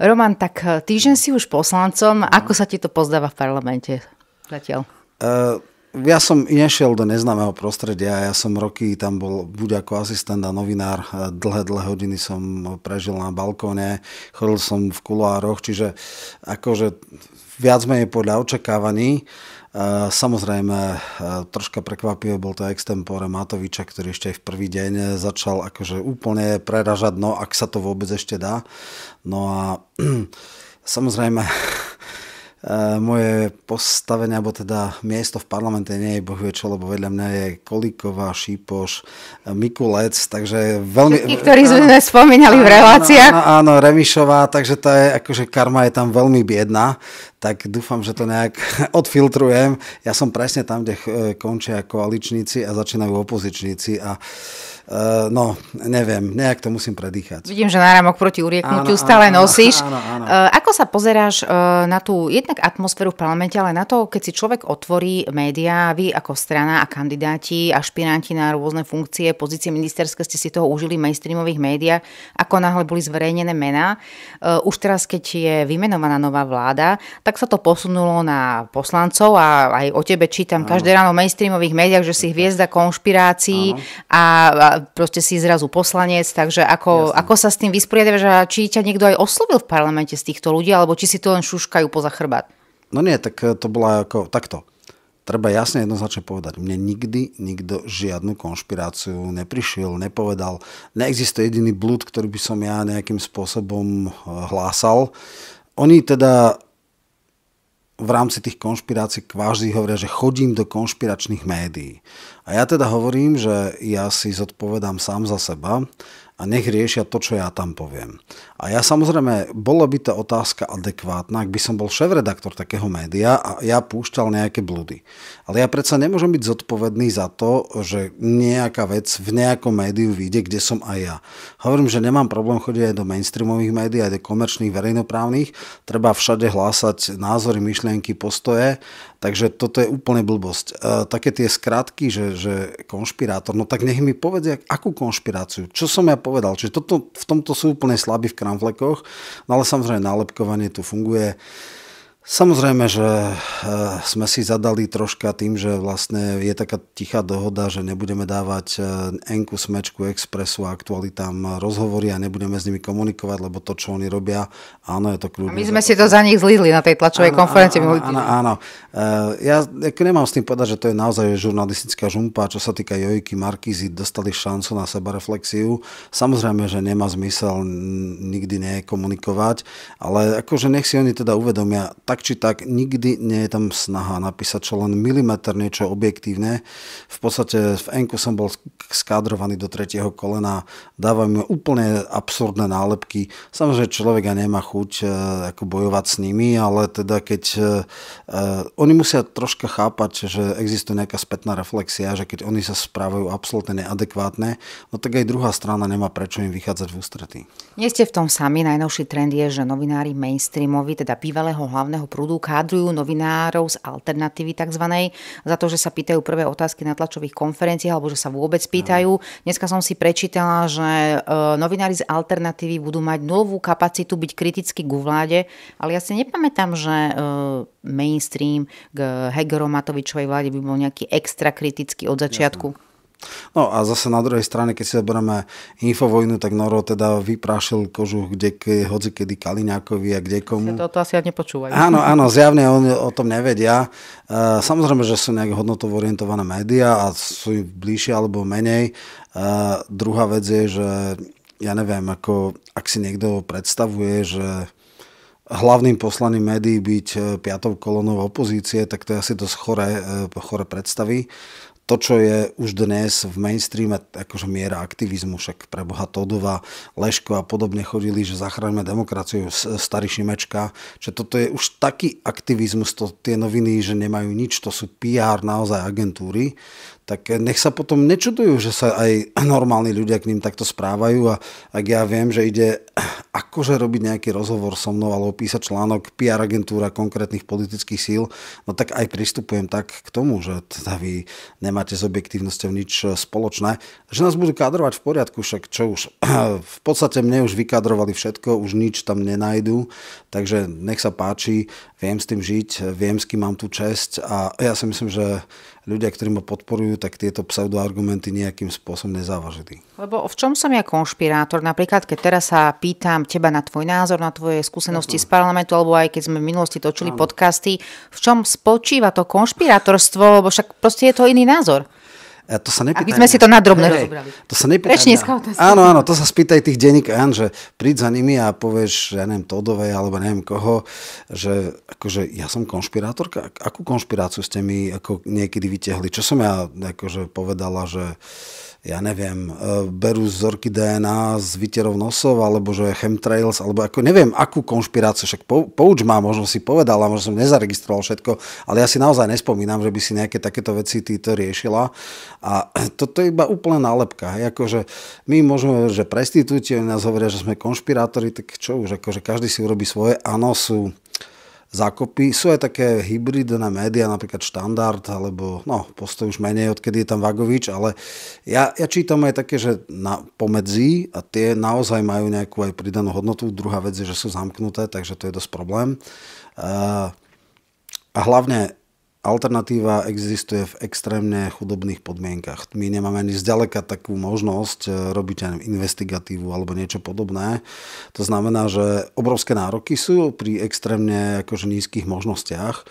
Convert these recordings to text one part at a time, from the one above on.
Roman, tak eh, týždeň si už poslancom. Ako sa ti to pozdáva v parlamente zatiaľ? Uh, ja som nešiel do neznámeho prostredia, ja som roky tam bol buď ako asistent a novinár, dlhé, dlhé hodiny som prežil na balkóne, chodil som v kuloároch, čiže akože viac menej podľa očakávaní. E, samozrejme, e, troška prekvapivé bol to extempore Matoviča, ktorý ešte aj v prvý deň e, začal akože úplne preražať, no ak sa to vôbec ešte dá. No a samozrejme, Eh, moje postavenie, alebo teda miesto v parlamente nie je bohvie čo, lebo vedľa mňa je Kolíková, Šípoš, eh, Mikulec, takže veľmi... Všetky, ktorí sme spomínali v reláciách. Áno, áno, áno, Remišová, takže tá je, akože karma je tam veľmi biedná, tak dúfam, že to nejak odfiltrujem. Ja som presne tam, kde eh, končia koaličníci a začínajú opozičníci a Eh, no, neviem, nejak to musím predýchať. Vidím, že náramok proti urieknutiu stále áno, nosíš. Áno, áno. Eh, ako sa pozeráš eh, na tú jednak atmosféru v parlamente, ale na to, keď si človek otvorí médiá, vy ako strana a kandidáti, špiranti na rôzne funkcie, pozície ministerské ste si toho užili v mainstreamových médiách, ako náhle boli zverejnené mená. Už teraz, keď je vymenovaná nová vláda, tak sa to posunulo na poslancov a aj o tebe čítam áno. každé ráno v mainstreamových médiách, že si hviezda konšpirácií a proste si zrazu poslanec, takže ako, ako sa s tým vysporiadaš a či ťa niekto aj oslovil v parlamente z týchto ľudí, alebo či si to len šuškajú poza chrbát? No nie, tak eh, to bola ako takto. Treba jasne jednoznačne povedať, mne nikdy nikto žiadnu konšpiráciu neprišiel, nepovedal. Neexistuje jediný blúd, ktorý by som ja nejakým spôsobom eh, hlásal. Oni teda v rámci tých konšpirácií kváždy hovoria, že chodím do konšpiračných médií. A ja teda hovorím, že ja si zodpovedám sám za seba a nech riešia to, čo ja tam poviem. A ja samozrejme, bola by tá otázka adekvátna, ak by som bol šéf-redaktor takého média a ja púšťal nejaké blúdy. Ale ja predsa nemôžem byť zodpovedný za to, že nejaká vec v nejakom médiu vyjde, kde som aj ja. Hovorím, že nemám problém chodiť aj do mainstreamových médií, aj do komerčných, verejnoprávnych. Treba všade hlásať názory, myšlienky, postoje Takže toto je úplne blbosť. E, také tie skratky, že, že konšpirátor, no tak nech mi povedia, akú konšpiráciu, čo som ja povedal. Čiže toto, v tomto sú úplne slabí v kramflekoch, no ale samozrejme nálepkovanie tu funguje. Samozrejme, že eh, sme si zadali troška tým, že vlastne je taká tichá dohoda, že nebudeme dávať enku, eh, smečku, expresu a aktualitám rozhovory a nebudeme s nimi komunikovať, lebo to, čo oni robia, áno, je to kľudne. My sme si to za nich zlídli na tej tlačovej áno, konferencii. Áno, áno, áno, eh, Ja nemám s tým povedať, že to je naozaj žurnalistická žumpa. Čo sa týka Jojky, Markízy, dostali šancu na sebareflexiu. Samozrejme, že nemá zmysel nikdy nekomunikovať, ale akože nech si oni teda uvedomia, tak či tak nikdy nie je tam snaha napísať čo len milimeter niečo objektívne. V podstate v Enku som bol skádrovaný do tretieho kolena, dávajú mi úplne absurdné nálepky. Samozrejme, človeka nemá chuť e, ako bojovať s nimi, ale teda keď e, e, oni musia troška chápať, že existuje nejaká spätná reflexia, že keď oni sa správajú absolútne neadekvátne, no tak aj druhá strana nemá prečo im vychádzať v ústrety. Nie ste v tom sami, najnovší trend je, že novinári mainstreamovi, teda bývalého hlavného televízneho prúdu kádrujú novinárov z alternatívy tzv. za to, že sa pýtajú prvé otázky na tlačových konferenciách alebo že sa vôbec pýtajú. Dneska som si prečítala, že e, novinári z alternatívy budú mať novú kapacitu byť kriticky ku vláde, ale ja si nepamätám, že e, mainstream k Hegerom Matovičovej vláde by bol nejaký extra kritický od začiatku. Jasne. No a zase na druhej strane, keď si zoberieme infovojnu, tak Noro teda vyprášil kožu kde, ke, kedy Kaliňákovi a kde komu. To, to asi ani nepočúvajú. Áno, áno, zjavne oni o tom nevedia. E, samozrejme, že sú nejak hodnotovo orientované médiá a sú bližšie alebo menej. E, druhá vec je, že ja neviem, ako, ak si niekto predstavuje, že hlavným poslaním médií byť e, piatou kolónou opozície, tak to je asi dosť chore, chore predstavy to, čo je už dnes v mainstreame, akože miera aktivizmu, však pre Boha Todova, Leško a podobne chodili, že zachráňme demokraciu, starý Šimečka, že toto je už taký aktivizmus, to, tie noviny, že nemajú nič, to sú PR naozaj agentúry, tak nech sa potom nečudujú, že sa aj normálni ľudia k ním takto správajú a ak ja viem, že ide akože robiť nejaký rozhovor so mnou alebo písať článok PR agentúra konkrétnych politických síl, no tak aj pristupujem tak k tomu, že teda vy nemáte s objektívnosťou nič e, spoločné, že nás budú kadrovať v poriadku, však čo už, v podstate mne už vykadrovali všetko, už nič tam nenajdu, takže nech sa páči, viem s tým žiť, viem, s kým mám tú česť a ja si myslím, že ľudia, ktorí ma podporujú, tak tieto pseudoargumenty nejakým spôsobom nezávažili. Lebo v čom som ja konšpirátor? Napríklad, keď teraz sa pýtam teba na tvoj názor, na tvoje skúsenosti z parlamentu, alebo aj keď sme v minulosti točili podcasty, v čom spočíva to konšpirátorstvo, lebo však proste je to iný názor. E, to sa nepýtaj. Aby sme si to nadrobne hej, rozobrali. To sa nepýtaj. Prečne, otázka. Áno, áno, to sa spýtaj tých denník, že príď za nimi a povieš, ja neviem, Todovej alebo neviem koho, že akože ja som konšpirátorka. Akú konšpiráciu ste mi ako niekedy vytiahli? Čo som ja akože povedala, že ja neviem, e, berú vzorky DNA z vytierov nosov, alebo že chemtrails, alebo ako, neviem, akú konšpiráciu, však pouč má, možno si povedal, a možno som nezaregistroval všetko, ale ja si naozaj nespomínam, že by si nejaké takéto veci týto riešila. A toto je iba úplne nálepka. Hej, akože my môžeme, že prestitúti, oni nás hovoria, že sme konšpirátori, tak čo už, akože každý si urobí svoje. Áno, sú zákopy. Sú aj také hybridné médiá, napríklad štandard, alebo no, postoj už menej, odkedy je tam Vagovič, ale ja, ja čítam aj také, že na, pomedzi a tie naozaj majú nejakú aj pridanú hodnotu. Druhá vec je, že sú zamknuté, takže to je dosť problém. Uh, a hlavne Alternatíva existuje v extrémne chudobných podmienkach. My nemáme ani zďaleka takú možnosť e, robiť aj investigatívu alebo niečo podobné. To znamená, že obrovské nároky sú pri extrémne akože nízkych možnostiach.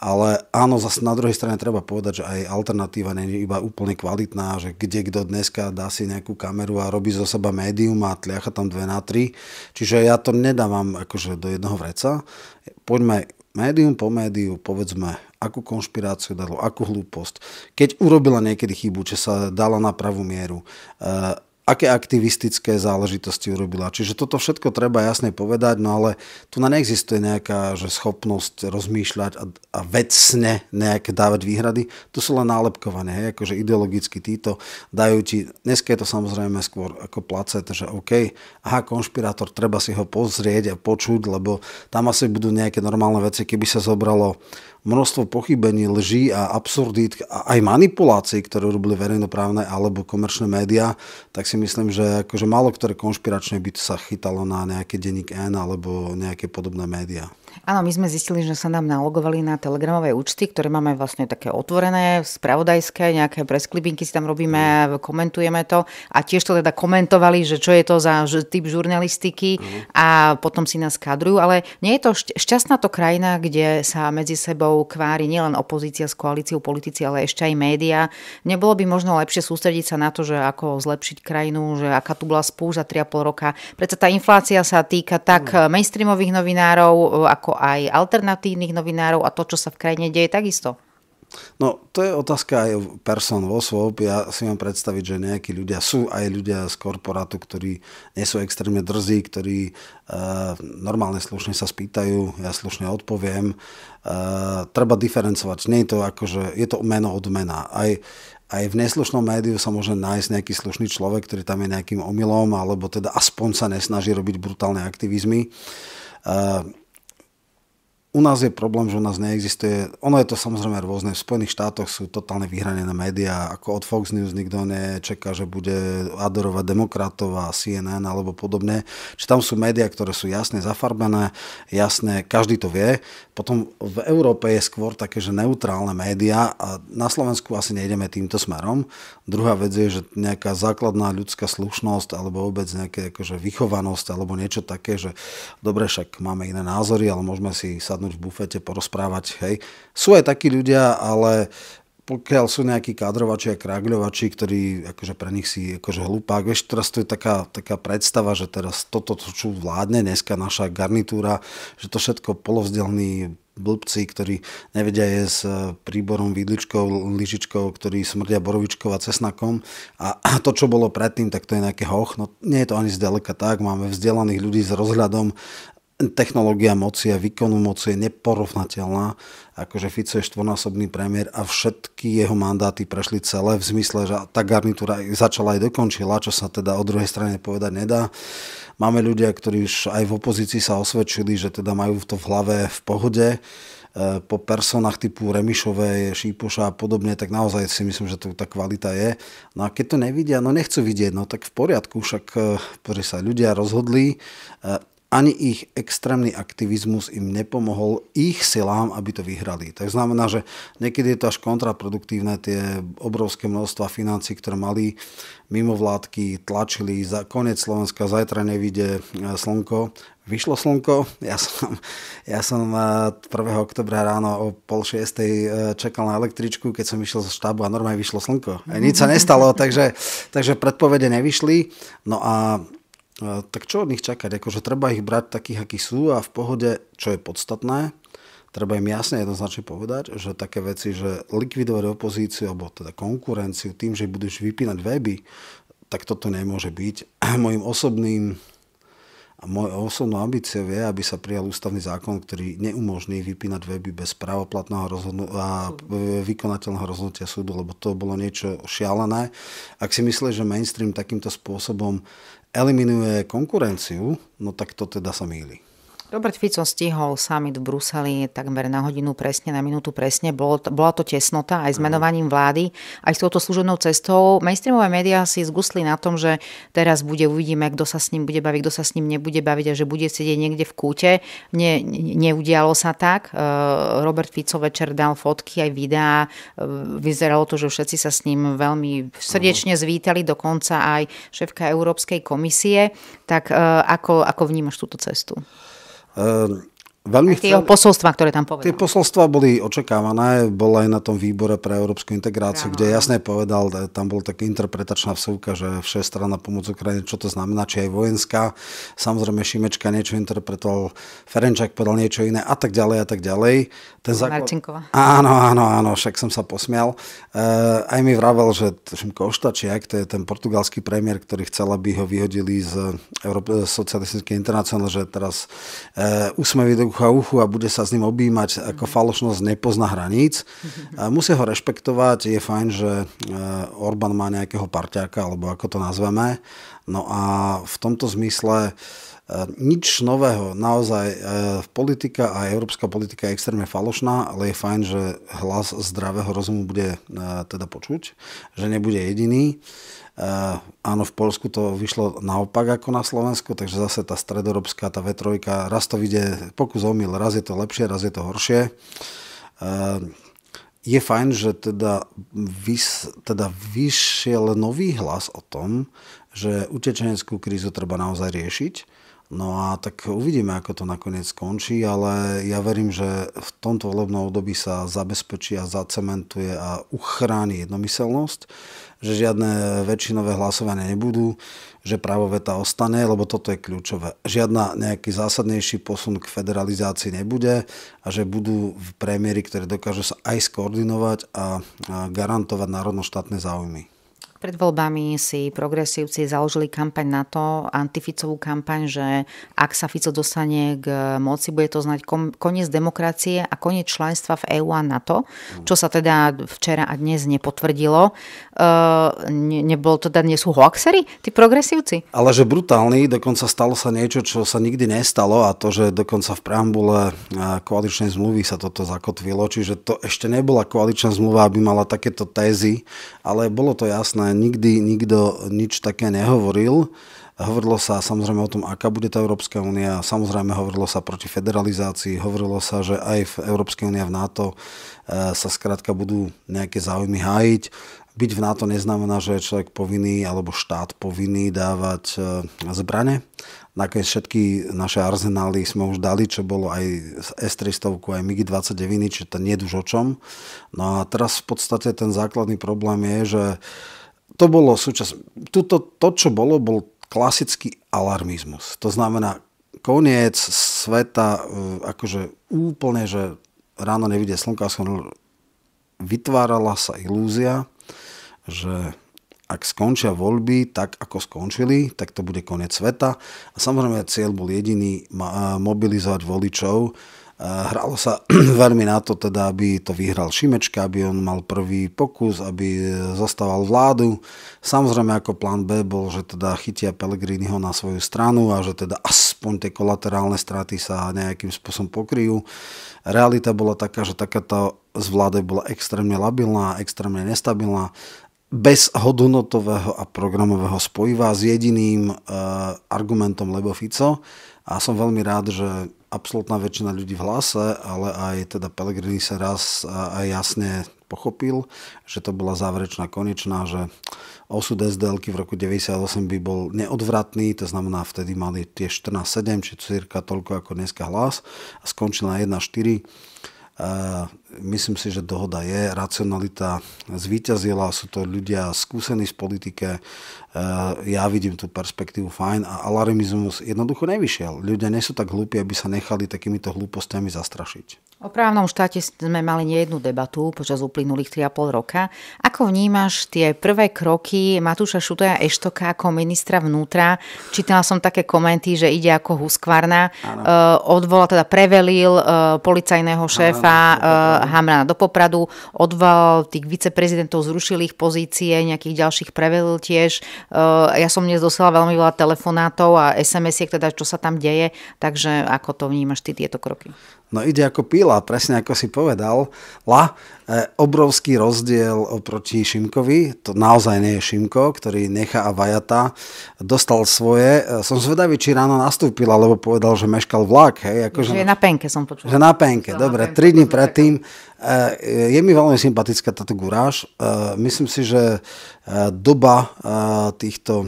Ale áno, zase na druhej strane treba povedať, že aj alternatíva nie je iba úplne kvalitná, že kde kto dneska dá si nejakú kameru a robí zo seba médium a tliacha tam dve na tri. Čiže ja to nedávam akože do jednoho vreca. Poďme médium po médiu, povedzme akú konšpiráciu dalo, akú hlúposť. Keď urobila niekedy chybu, či sa dala na pravú mieru, eh, aké aktivistické záležitosti urobila. Čiže toto všetko treba jasne povedať, no ale tu na neexistuje nejaká že schopnosť rozmýšľať a, a vecne nejaké dávať výhrady. To sú len nálepkovanie, hej, akože ideologicky títo dajú ti, dneska je to samozrejme skôr ako placet, že OK, aha, konšpirátor, treba si ho pozrieť a počuť, lebo tam asi budú nejaké normálne veci, keby sa zobralo množstvo pochybení, lží a absurdít a aj manipulácií, ktoré robili verejnoprávne alebo komerčné médiá, tak si si myslím, že akože málo ktoré konšpiračné by sa chytalo na nejaké denník N alebo nejaké podobné médiá. Áno, my sme zistili, že sa nám nalogovali na telegramové účty, ktoré máme vlastne také otvorené, spravodajské, nejaké presklibinky si tam robíme, mm. komentujeme to a tiež to teda komentovali, že čo je to za typ žurnalistiky mm. a potom si nás kadrujú, ale nie je to šťastná to krajina, kde sa medzi sebou kvári nielen opozícia s koalíciou politici, ale ešte aj média. Nebolo by možno lepšie sústrediť sa na to, že ako zlepšiť krajinu, že aká tu bola spúža 3,5 roka. Preto tá inflácia sa týka tak mm. mainstreamových novinárov, ako ako aj alternatívnych novinárov a to, čo sa v krajine deje takisto? No, to je otázka aj person vo svob. Ja si mám predstaviť, že nejakí ľudia sú aj ľudia z korporátu, ktorí nie sú extrémne drzí, ktorí e, normálne slušne sa spýtajú, ja slušne odpoviem. E, treba diferencovať. Nie je to že je to meno od mena. Aj, aj v neslušnom médiu sa môže nájsť nejaký slušný človek, ktorý tam je nejakým omylom, alebo teda aspoň sa nesnaží robiť brutálne aktivizmy. E, u nás je problém, že u nás neexistuje, ono je to samozrejme rôzne, v Spojených štátoch sú totálne vyhranené médiá, ako od Fox News nikto nečeká, že bude adorovať demokratov a CNN alebo podobne. Čiže tam sú médiá, ktoré sú jasne zafarbené, jasne, každý to vie. Potom v Európe je skôr také, že neutrálne médiá a na Slovensku asi nejdeme týmto smerom. Druhá vec je, že nejaká základná ľudská slušnosť alebo vôbec nejaká akože vychovanosť alebo niečo také, že dobre, však máme iné názory, ale môžeme si sa sadnúť v bufete, porozprávať, hej. Sú aj takí ľudia, ale pokiaľ sú nejakí kádrovači a kráľovači, ktorí akože pre nich si akože hlupák, vieš, teraz to je taká, taká predstava, že teraz toto, to, čo vládne dneska naša garnitúra, že to všetko polovzdelní blbci, ktorí nevedia je s e, príborom, vidličkou, lyžičkou, ktorí smrdia borovičkou a cesnakom. A to, čo bolo predtým, tak to je nejaké hoch. No nie je to ani zďaleka tak. Máme vzdelaných ľudí s rozhľadom technológia moci a výkonu moci je neporovnateľná. Akože Fico je štvornásobný premiér a všetky jeho mandáty prešli celé v zmysle, že tá garnitúra začala aj dokončila, čo sa teda od druhej strane povedať nedá. Máme ľudia, ktorí už aj v opozícii sa osvedčili, že teda majú to v hlave v pohode e, po personách typu Remišovej, Šípoša a podobne, tak naozaj si myslím, že to tá kvalita je. No a keď to nevidia, no nechcú vidieť, no tak v poriadku, však e, sa ľudia rozhodli, e, ani ich extrémny aktivizmus im nepomohol ich silám, aby to vyhrali. To znamená, že niekedy je to až kontraproduktívne, tie obrovské množstva financí, ktoré mali mimovládky, tlačili za koniec Slovenska, zajtra nevíde e, slnko. Vyšlo slnko, ja som, ja som 1. E, oktobra ráno o pol šiestej e, čakal na električku, keď som išiel zo štábu a normálne vyšlo slnko. Nič sa nestalo, takže, takže predpovede nevyšli. No a tak čo od nich čakať? Akože treba ich brať takých, akí sú a v pohode, čo je podstatné, treba im jasne jednoznačne povedať, že také veci, že likvidovať opozíciu alebo teda konkurenciu tým, že budeš vypínať weby, tak toto nemôže byť. Mojím osobným a mojou osobnou ambíciou je, aby sa prijal ústavný zákon, ktorý neumožní vypínať weby bez právoplatného rozhodnu- a vykonateľného rozhodnutia súdu, lebo to bolo niečo šialené. Ak si myslíš, že mainstream takýmto spôsobom eliminuje konkurenciu, no tak to teda sa mýli. Robert Fico stihol summit v Bruseli takmer na hodinu presne, na minútu presne. Bolo to, bola to tesnota aj s mhm. menovaním vlády, aj s touto služobnou cestou. Mainstreamové médiá si zgusli na tom, že teraz bude, uvidíme, kto sa s ním bude baviť, kto sa s ním nebude baviť a že bude sedieť niekde v kúte. Ne, neudialo sa tak. E, Robert Fico večer dal fotky aj videá. E, vyzeralo to, že všetci sa s ním veľmi srdečne mhm. zvítali, dokonca aj šéfka Európskej komisie. Tak e, ako, ako vnímaš túto cestu? Um, Veľmi chcel... posolstva, ktoré tam povedal. Tie posolstva boli očakávané, bola aj na tom výbore pre európsku integráciu, Aha. kde jasne povedal, e, tam bola taká interpretačná vsúka, že všestranná pomoc Ukrajine, čo to znamená, či aj vojenská. Samozrejme Šimečka niečo interpretoval, Ferenčák povedal niečo iné a tak ďalej a tak ďalej. Ten základ... Marcinková. Áno, áno, áno, však som sa posmial. Uh, aj mi vravel, že Koštačiak, to je ten portugalský premiér, ktorý chcel, aby ho vyhodili z Európe, socialistickej internacionály, že teraz uh, ucha uchu a bude sa s ním objímať, ako falošnosť nepozná hraníc. Musí ho rešpektovať, je fajn, že e, Orbán má nejakého parťáka, alebo ako to nazveme. No a v tomto zmysle uh, Ehm, nič nového. Naozaj ehm, politika a európska politika je extrémne falošná, ale je fajn, že hlas zdravého rozumu bude ehm, teda počuť, že nebude jediný. Uh, áno, v Polsku to vyšlo naopak ako na Slovensku, takže zase tá stredoeurópska, tá V3, raz to vyjde pokus omyl, raz je to lepšie, raz je to horšie. Uh, je fajn, že teda, vys, teda vyšiel nový hlas o tom, že utečeneckú krízu treba naozaj riešiť No a tak uvidíme, ako to nakoniec skončí, ale ja verím, že v tomto volebnom období sa zabezpečí a zacementuje a uchráni jednomyselnosť, že žiadne väčšinové hlasovania nebudú, že právo veta ostane, lebo toto je kľúčové. Žiadna nejaký zásadnejší posun k federalizácii nebude a že budú premiéry, ktoré dokážu sa aj skoordinovať a garantovať národno-štátne záujmy pred voľbami si progresívci založili kampaň na to, antificovú kampaň, že ak sa Fico dostane k moci, bude to znať koniec demokracie a koniec členstva v EÚ a NATO, čo sa teda včera a dnes nepotvrdilo. Uh, ne, nebol to teda, dnes sú hoaxery, tí progresívci? Ale že brutálny, dokonca stalo sa niečo, čo sa nikdy nestalo a to, že dokonca v preambule uh, koaličnej zmluvy sa toto zakotvilo, čiže to ešte nebola koaličná zmluva, aby mala takéto tézy, ale bolo to jasné nikdy nikto nič také nehovoril. Hovorilo sa samozrejme o tom, aká bude tá Európska únia, samozrejme hovorilo sa proti federalizácii, hovorilo sa, že aj v Európskej únie v NATO e, sa skrátka budú nejaké záujmy hájiť. Byť v NATO neznamená, že je človek povinný alebo štát povinný dávať e, zbrane. Nakoniec všetky naše arzenály sme už dali, čo bolo aj S-300, aj MiG-29, čiže to nie je už o čom. No a teraz v podstate ten základný problém je, že to bolo súčasť. Tuto, to, čo bolo, bol klasický alarmizmus. To znamená, koniec sveta, akože úplne, že ráno nevidie slnka, som vytvárala sa ilúzia, že ak skončia voľby tak, ako skončili, tak to bude koniec sveta. A samozrejme cieľ bol jediný, mobilizovať voličov, Hralo sa veľmi na to, teda, aby to vyhral Šimečka, aby on mal prvý pokus, aby e, zastával vládu. Samozrejme ako plán B bol, že teda chytia Pellegriniho na svoju stranu a že teda aspoň tie kolaterálne straty sa nejakým spôsobom pokryjú. Realita bola taká, že takáto z vlády bola extrémne labilná, extrémne nestabilná bez hodnotového a programového spojiva s jediným e, argumentom Lebo Fico, a som veľmi rád, že absolútna väčšina ľudí v hlase, ale aj teda Pellegrini sa raz aj jasne pochopil, že to bola záverečná konečná, že osud sdl v roku 98 by bol neodvratný, to znamená vtedy mali tie 14-7, či cirka toľko ako dneska hlas a skončil na 4 myslím si, že dohoda je, racionalita zvíťazila, sú to ľudia skúsení z politike, e, ja vidím tú perspektívu fajn a alarmizmus jednoducho nevyšiel. Ľudia nie sú tak hlúpi, aby sa nechali takýmito hlúpostiami zastrašiť. O právnom štáte sme mali nejednu debatu počas uplynulých 3,5 roka. Ako vnímaš tie prvé kroky Matúša Šutoja Eštoka ako ministra vnútra? Čítala som také komenty, že ide ako huskvarna. E, odvolal, teda prevelil e, policajného šéfa ano, ano, Hamrana do Popradu, odval tých viceprezidentov, zrušil ich pozície, nejakých ďalších prevelil tiež. Eh, ja som dnes dostala veľmi veľa telefonátov a SMS-iek, teda čo sa tam deje, takže ako to vnímaš ty tieto kroky? No ide ako píla, presne ako si povedal. La, e, obrovský rozdiel oproti Šimkovi, to naozaj nie je Šimko, ktorý nechá a vajata, dostal svoje. E, som zvedavý, či ráno nastúpila, lebo povedal, že meškal vlak. Hej, ako, že, že na penke som počul. Že na penke, to dobre, tri dní predtým. E, je mi veľmi sympatická táto guráž. E, myslím si, že e, doba e, týchto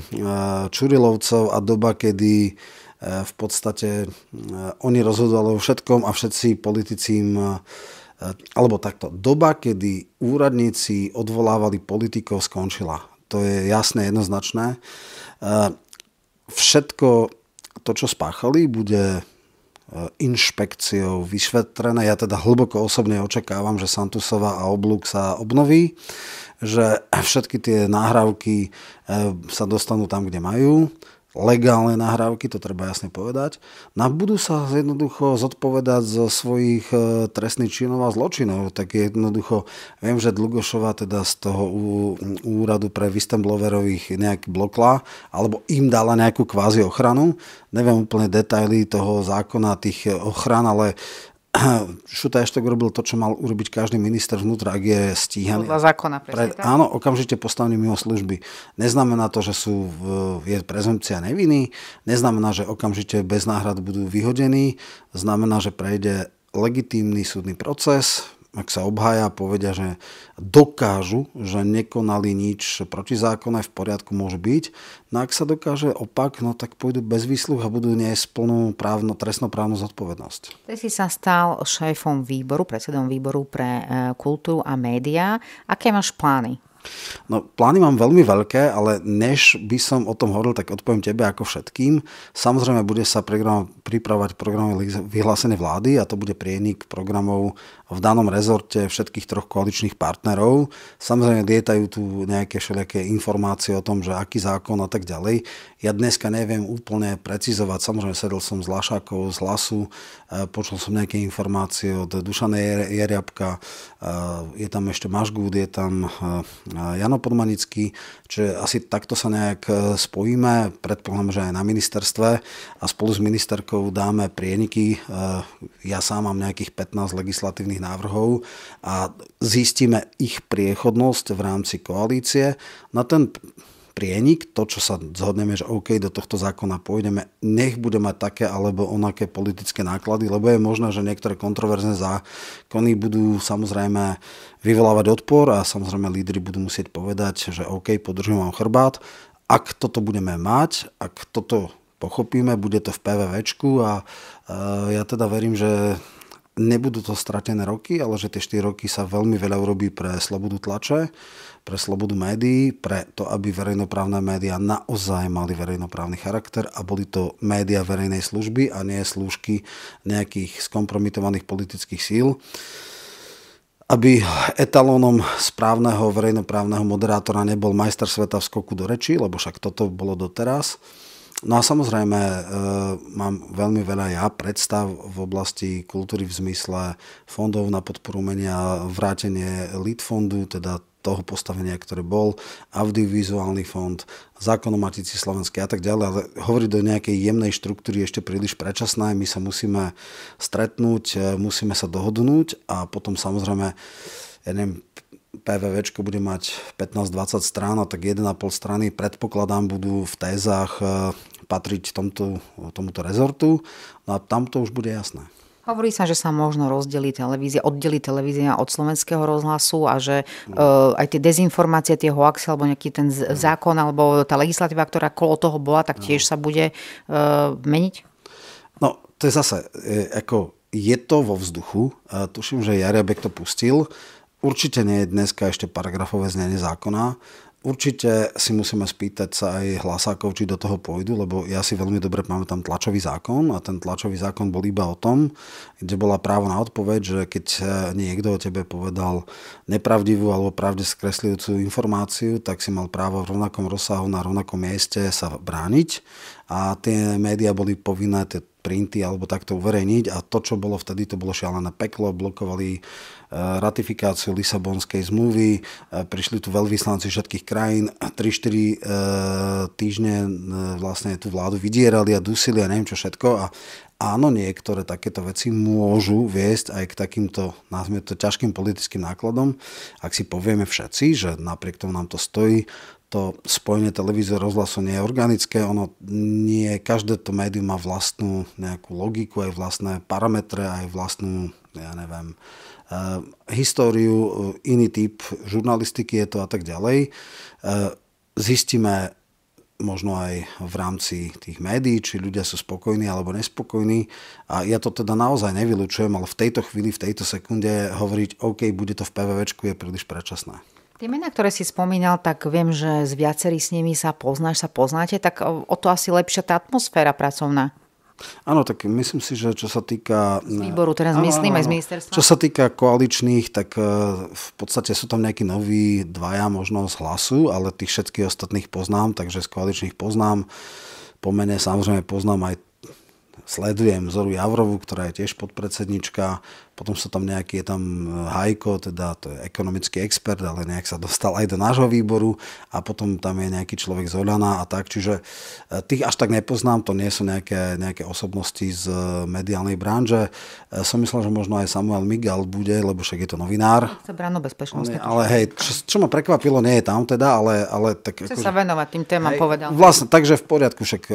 Čurilovcov a doba, kedy Eh, v podstate eh, oni rozhodovali o všetkom a všetci politici im eh, alebo takto, doba, kedy úradníci odvolávali politikov, skončila. To je jasné, jednoznačné. Všetko to, čo spáchali, bude inšpekciou vyšvetrené. Ja teda hlboko osobne očakávam, že Santusova a Oblúk sa obnoví, že všetky tie náhrávky sa dostanú tam, kde majú, legálne nahrávky, to treba jasne povedať. Na no budú sa jednoducho zodpovedať zo svojich e, trestných činov a zločinov. Tak jednoducho, viem, že Dlugošova teda z toho úradu pre vistembloverových nejak blokla, alebo im dala nejakú kvázi ochranu. Neviem úplne detaily toho zákona, tých ochran, ale Šuta ešte urobil to, čo mal urobiť každý minister vnútra, ak je stíhaný. Podľa zákona, Pre, Áno, okamžite postavený mimo služby. Neznamená to, že sú, e, je prezumcia neviny, neznamená, že okamžite bez náhrad budú vyhodení, znamená, že prejde legitímny súdny proces, ak sa obhája, povedia, že dokážu, že nekonali nič protizákonné, v poriadku môže byť. No ak sa dokáže opak, no tak pôjdu bez výsluh a budú nesplnú plnú právno, trestnoprávnu zodpovednosť. Ty si sa stal šéfom výboru, predsedom výboru pre e, kultúru a médiá. Aké máš plány? No, plány mám veľmi veľké, ale než by som o tom hovoril, tak odpoviem tebe ako všetkým. Samozrejme, bude sa program, pripravať programy vyhlásené vlády a to bude prienik programov v danom rezorte všetkých troch koaličných partnerov. Samozrejme, lietajú tu nejaké všelijaké informácie o tom, že aký zákon a tak ďalej. Ja dneska neviem úplne precizovať, samozrejme sedel som s Lašákov, z Lasu, e, počul som nejaké informácie od Dušana Jeriabka, e, je tam ešte Mažgúd, je tam e, Jano Podmanický, čiže asi takto sa nejak spojíme, predpokladám, že aj na ministerstve a spolu s ministerkou dáme prieniky, ja sám mám nejakých 15 legislatívnych návrhov a zistíme ich priechodnosť v rámci koalície. Na ten prienik, to, čo sa zhodneme, že OK, do tohto zákona pôjdeme, nech bude mať také alebo onaké politické náklady, lebo je možné, že niektoré kontroverzné zákony budú samozrejme vyvolávať odpor a samozrejme lídry budú musieť povedať, že OK, podržujem vám chrbát, ak toto budeme mať, ak toto pochopíme, bude to v PVVčku a e, ja teda verím, že nebudú to stratené roky, ale že tie 4 roky sa veľmi veľa urobí pre slobodu tlače pre slobodu médií, pre to, aby verejnoprávne médiá naozaj mali verejnoprávny charakter a boli to médiá verejnej služby a nie služky nejakých skompromitovaných politických síl aby etalónom správneho verejnoprávneho moderátora nebol majster sveta v skoku do reči, lebo však toto bolo doteraz. No a samozrejme, e, mám veľmi veľa ja predstav v oblasti kultúry v zmysle fondov na podporu menia, vrátenie fondu, teda toho postavenia, ktoré bol, audiovizuálny fond, zákon o matici slovenskej a tak ďalej, ale hovorí do nejakej jemnej štruktúry ešte príliš predčasné. my sa musíme stretnúť, e, musíme sa dohodnúť a potom samozrejme, ja neviem, PVVčko bude mať 15-20 strán, a tak 1,5 strany predpokladám budú v tézach e, patriť tomto, tomuto rezortu no a tam to už bude jasné. Hovorí sa, že sa možno rozdelí televízia, oddelí televízia od slovenského rozhlasu a že uh, aj tie dezinformácie, tie hoaxy alebo nejaký ten z- mhm. zákon alebo tá legislatíva, ktorá kolo toho bola, tak tiež mhm. sa bude uh, meniť? No, to je zase, e, ako je to vo vzduchu. A tuším, že Jariabek to pustil. Určite nie je dneska ešte paragrafové znenie zákona. Určite si musíme spýtať sa aj hlasákov, či do toho pôjdu, lebo ja si veľmi dobre pamätám tlačový zákon a ten tlačový zákon bol iba o tom, kde bola právo na odpoveď, že keď niekto o tebe povedal nepravdivú alebo pravde skresľujúcu informáciu, tak si mal právo v rovnakom rozsahu na rovnakom mieste sa brániť a tie médiá boli povinné tie printy alebo takto uverejniť a to, čo bolo vtedy, to bolo šialené peklo, blokovali E, ratifikáciu Lisabonskej zmluvy. E, prišli tu veľvyslanci všetkých krajín, 3-4 e, týždne vlastne tú vládu vydierali a dusili a neviem čo všetko. A áno, niektoré takéto veci môžu viesť aj k takýmto, nazvime to, ťažkým politickým nákladom. Ak si povieme všetci, že napriek tomu nám to stojí, to spojenie televízie rozhlasu nie je organické, ono nie, každé to médium má vlastnú nejakú logiku, aj vlastné parametre, aj vlastnú, ja neviem, uh, Eh, históriu, eh, iný typ žurnalistiky je to a tak ďalej. Eh, zistíme možno aj v rámci tých médií, či ľudia sú spokojní alebo nespokojní. A ja to teda naozaj nevylučujem, ale v tejto chvíli, v tejto sekunde hovoriť, OK, bude to v PVVčku, je príliš predčasné. Tie mená, ktoré si spomínal, tak viem, že z viacerých s nimi sa poznáš, sa poznáte, tak o to asi lepšia tá atmosféra pracovná. Áno, tak myslím si, že čo sa týka... Z výboru teraz áno, myslím, áno, aj z ministerstva. Čo sa týka koaličných, tak e, v podstate sú tam nejakí noví dvaja možno z hlasu, ale tých všetkých ostatných poznám, takže z koaličných poznám. mene samozrejme poznám aj sledujem Zoru Javrovu, ktorá je tiež podpredsednička, potom sa tam nejaký, je tam Hajko, eh, teda to je ekonomický expert, ale nejak sa dostal aj do nášho výboru a potom tam je nejaký človek z Oľana a tak. Čiže eh, tých až tak nepoznám, to nie sú nejaké, nejaké osobnosti z eh, mediálnej branže. Som myslel, že možno aj Samuel Migal bude, lebo však je to novinár. Chce bráno bezpečnosť. Ale hej, čo, čo, ma prekvapilo, nie je tam teda, ale, ale tak... Chce ako, sa venovať tým témam, hej, povedal. Vlastne, takže v poriadku, však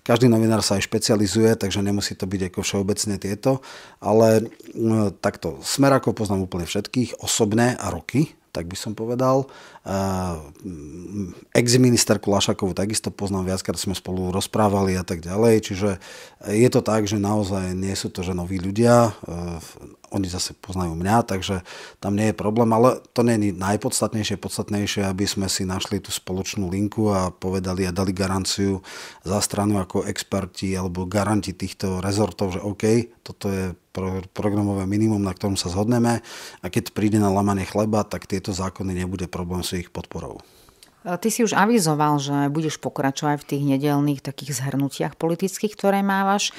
každý novinár sa aj špecializuje, takže nemusí to byť ako všeobecne tieto, ale Ehm, takto, ako poznám úplne všetkých, osobné a roky, tak by som povedal. Ehm, ex minister Kulašakovu takisto poznám, viackrát sme spolu rozprávali a tak ďalej, čiže je to tak, že naozaj nie sú to že noví ľudia, ehm, oni zase poznajú mňa, takže tam nie je problém, ale to nie je najpodstatnejšie. Podstatnejšie, aby sme si našli tú spoločnú linku a povedali a dali garanciu za stranu ako experti alebo garanti týchto rezortov, že OK, toto je programové minimum, na ktorom sa zhodneme a keď príde na lamanie chleba, tak tieto zákony nebude problém s ich podporou. E, ty si už avizoval, že budeš pokračovať v tých nedelných takých zhrnutiach politických, ktoré mávaš. E,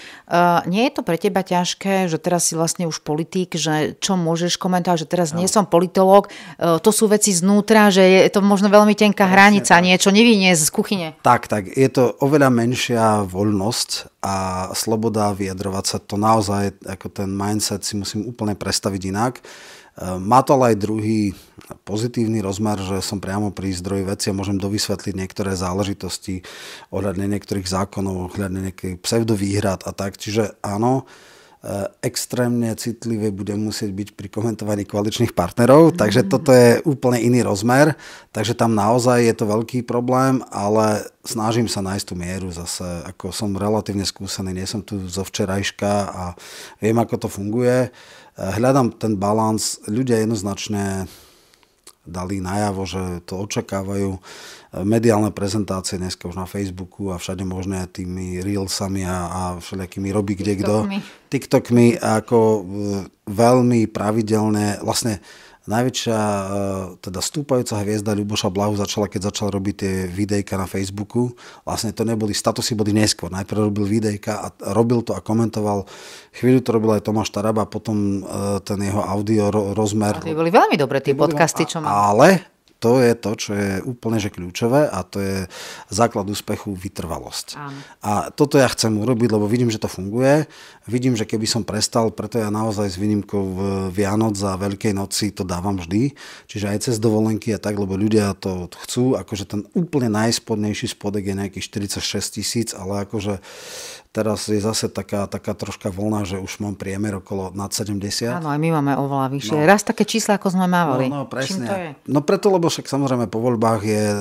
nie je to pre teba ťažké, že teraz si vlastne už politik, že čo môžeš komentovať, že teraz no. nie som politológ, e, to sú veci znútra, že je to možno veľmi tenká Jasne, hranica, tak. niečo nevinie z kuchyne. Tak, tak, je to oveľa menšia voľnosť a sloboda vyjadrovať sa. To naozaj, ako ten mindset si musím úplne prestaviť inak. Má to ale aj druhý pozitívny rozmer, že som priamo pri zdroji veci a môžem dovysvetliť niektoré záležitosti ohľadne niektorých zákonov, ohľadne nejakých pseudovýhrad a tak. Čiže áno, e, extrémne citlivé budem musieť byť pri komentovaní koaličných partnerov, takže mhm. toto je úplne iný rozmer, takže tam naozaj je to veľký problém, ale snažím sa nájsť tú mieru zase, ako som relatívne skúsený, nie som tu zo včerajška a viem, ako to funguje. E, hľadám ten balans, ľudia jednoznačne dali najavo, že to očakávajú. Mediálne prezentácie dneska už na Facebooku a všade možné tými reelsami a, a všelijakými robí kde kto. TikTokmi. TikTokmi ako e, veľmi pravidelné, vlastne Najväčšia eh, teda stúpajúca hviezda Ľuboša Blahu začala, keď začal robiť tie videjka na Facebooku. Vlastne to neboli, statusy boli neskôr. Najprv robil videjka a robil to a komentoval. Chvíľu to robil aj Tomáš Taraba, potom eh, ten jeho audio rozmer. A boli veľmi dobré tie podcasty, čo má. Ale to je to, čo je úplne že kľúčové a to je základ úspechu vytrvalosť. Áno. A toto ja chcem urobiť, lebo vidím, že to funguje. Vidím, že keby som prestal, preto ja naozaj s výnimkou v Vianoc a Veľkej noci to dávam vždy. Čiže aj cez dovolenky a tak, lebo ľudia to chcú. Akože ten úplne najspodnejší spodek je nejakých 46 tisíc, ale akože Teraz je zase taká, taká troška voľná, že už mám priemer okolo nad 70. Áno, aj my máme oveľa vyššie. No. Raz také čísla, ako sme mávali. No, no presne. Čím to je? No preto, lebo však samozrejme po voľbách je e,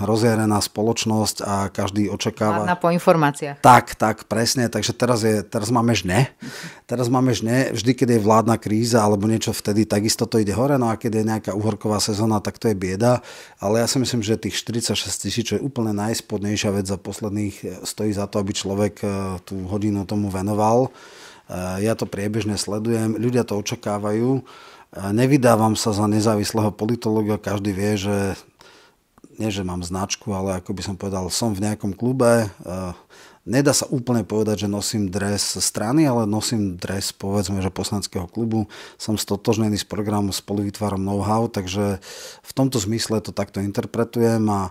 rozjarená spoločnosť a každý očakáva... Hlavná po informáciách. Tak, tak, presne. Takže teraz, je, teraz máme žne. Teraz máme žne. Vždy, keď je vládna kríza alebo niečo vtedy, takisto to ide hore. No a keď je nejaká uhorková sezóna, tak to je bieda. Ale ja si myslím, že tých 46 tisíc je úplne najspodnejšia vec za posledných, e, stojí za to, aby človek e, tú hodinu tomu venoval. E, ja to priebežne sledujem, ľudia to očakávajú. E, nevydávam sa za nezávislého politologa, každý vie, že nie, že mám značku, ale ako by som povedal, som v nejakom klube, e, nedá sa úplne povedať, že nosím dres strany, ale nosím dres povedzme, že poslaneckého klubu. Som stotožnený s programom Spolu know-how, takže v tomto zmysle to takto interpretujem a e,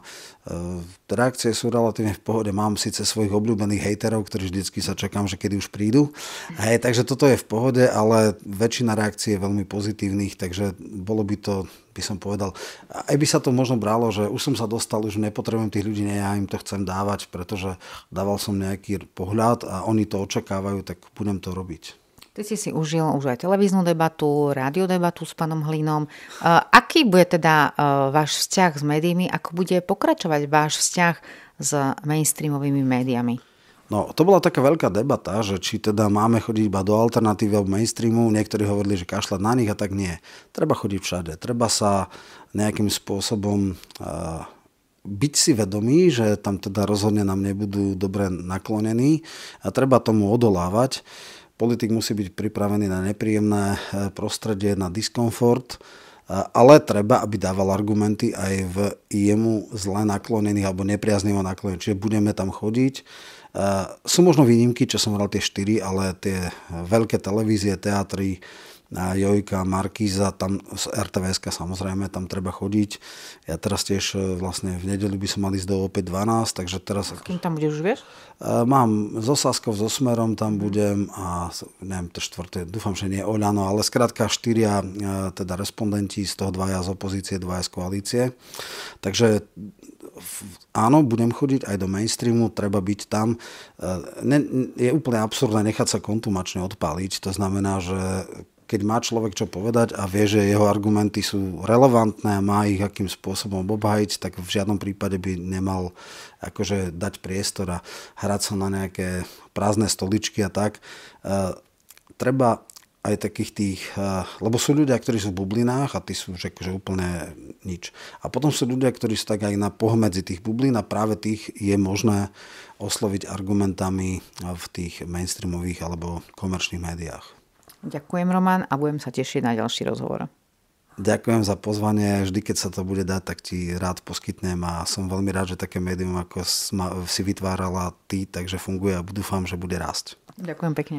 reakcie sú relatívne v pohode. Mám síce svojich obľúbených hejterov, ktorí vždycky sa čakám, že kedy už prídu. Hej, takže toto je v pohode, ale väčšina reakcií je veľmi pozitívnych, takže bolo by to by som povedal, aj by sa to možno bralo, že už som sa dostal, už nepotrebujem tých ľudí, ne, ja im to chcem dávať, pretože dával som nejaký pohľad a oni to očakávajú, tak budem to robiť. Ty si si užil už aj televíznu debatu, rádiodebatu s pánom Hlinom. E, aký bude teda e, váš vzťah s médiami? Ako bude pokračovať váš vzťah s mainstreamovými médiami? No, to bola taká veľká debata, že či teda máme chodiť iba do alternatívy alebo mainstreamu. Niektorí hovorili, že kašľať na nich a tak nie. Treba chodiť všade. Treba sa nejakým spôsobom uh, byť si vedomý, že tam teda rozhodne nám nebudú dobre naklonení a treba tomu odolávať. Politik musí byť pripravený na nepríjemné eh, prostredie, na diskomfort eh, ale treba, aby dával argumenty aj v jemu zle naklonených alebo nepriaznivo naklonených. Čiže budeme tam chodiť, Ehm, sú možno výnimky, čo som hral tie štyri, ale tie veľké televízie, teatry, Jojka, Markíza, tam z rtvs samozrejme, tam treba chodiť. Ja teraz tiež e, vlastne v nedelu by som mal ísť do opäť 12, takže teraz... S kým tam budeš už vieš? E, mám zo Saskov, so Smerom tam mhm. budem a neviem, to štvrté, dúfam, že nie Oľano, ale skrátka štyria e, teda respondenti, z toho dvaja z opozície, dvaja z koalície. Takže áno, budem chodiť aj do mainstreamu, treba byť tam. E, ne, je úplne absurdné nechať sa kontumačne odpaliť. to znamená, že keď má človek čo povedať a vie, že jeho argumenty sú relevantné a má ich akým spôsobom obhajiť, tak v žiadnom prípade by nemal akože dať priestor a hrať sa na nejaké prázdne stoličky a tak. E, treba aj takých tých, eh, lebo sú ľudia, ktorí sú v bublinách a tí sú že, že akože úplne nič. A potom sú ľudia, ktorí sú tak aj na pohmedzi tých bublín a práve tých je možné osloviť argumentami v tých mainstreamových alebo komerčných médiách. Ďakujem Roman a budem sa tešiť na ďalší rozhovor. Ďakujem za pozvanie, vždy keď sa to bude dať, tak ti rád poskytnem a som veľmi rád, že také médium ako si vytvárala ty, takže funguje a dúfam, že bude rásť. Ďakujem pekne.